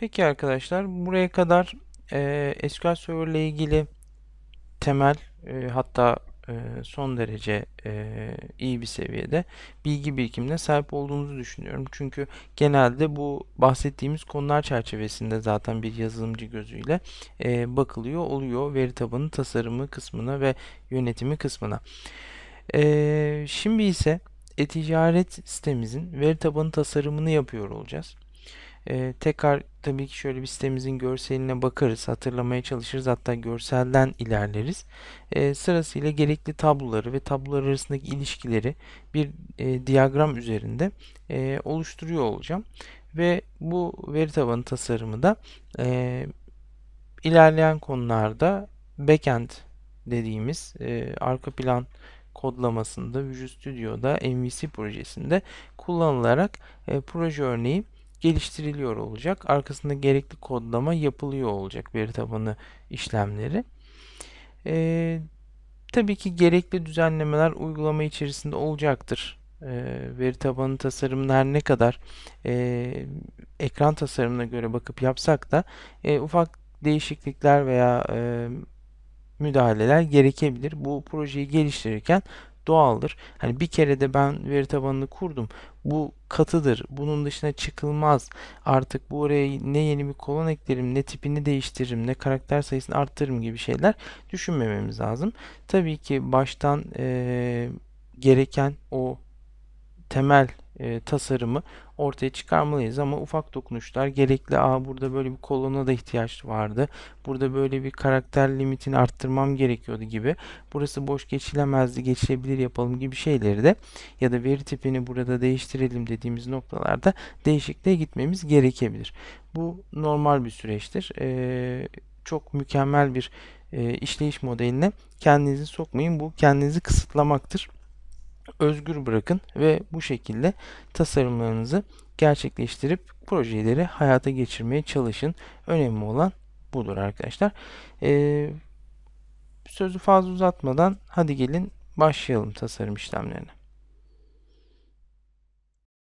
Peki arkadaşlar buraya kadar e, SQL Server ile ilgili temel e, hatta e, son derece e, iyi bir seviyede bilgi birikimine sahip olduğunuzu düşünüyorum. Çünkü genelde bu bahsettiğimiz konular çerçevesinde zaten bir yazılımcı gözüyle e, bakılıyor oluyor veri tabanı tasarımı kısmına ve yönetimi kısmına. E, şimdi ise e-ticaret sitemizin veri tabanı tasarımını yapıyor olacağız. E, tekrar tabii ki şöyle bir sitemizin görseline bakarız, hatırlamaya çalışırız hatta görselden ilerleriz. E, sırasıyla gerekli tabloları ve tablolar arasındaki ilişkileri bir e, diyagram üzerinde e, oluşturuyor olacağım. Ve bu veri tabanı tasarımı da e, ilerleyen konularda backend dediğimiz e, arka plan kodlamasında Visual Studio'da MVC projesinde kullanılarak e, proje örneği geliştiriliyor olacak. Arkasında gerekli kodlama yapılıyor olacak veri tabanı işlemleri. E, tabii ki gerekli düzenlemeler uygulama içerisinde olacaktır. E, veri tabanı tasarımını her ne kadar e, ekran tasarımına göre bakıp yapsak da e, ufak değişiklikler veya e, müdahaleler gerekebilir. Bu projeyi geliştirirken doğaldır. Hani bir kere de ben veri tabanını kurdum. Bu katıdır. Bunun dışına çıkılmaz. Artık bu oraya ne yeni bir kolon eklerim, ne tipini değiştiririm, ne karakter sayısını arttırırım gibi şeyler düşünmememiz lazım. Tabii ki baştan e, gereken o temel e, tasarımı ortaya çıkarmalıyız ama ufak dokunuşlar gerekli. Aa burada böyle bir kolona da ihtiyaç vardı. Burada böyle bir karakter limitini arttırmam gerekiyordu gibi. Burası boş geçilemezdi, geçilebilir yapalım gibi şeyleri de ya da veri tipini burada değiştirelim dediğimiz noktalarda değişikliğe gitmemiz gerekebilir. Bu normal bir süreçtir. E, çok mükemmel bir e, işleyiş modeline kendinizi sokmayın. Bu kendinizi kısıtlamaktır özgür bırakın ve bu şekilde tasarımlarınızı gerçekleştirip projeleri hayata geçirmeye çalışın. Önemli olan budur arkadaşlar. Ee, sözü fazla uzatmadan hadi gelin başlayalım tasarım işlemlerine.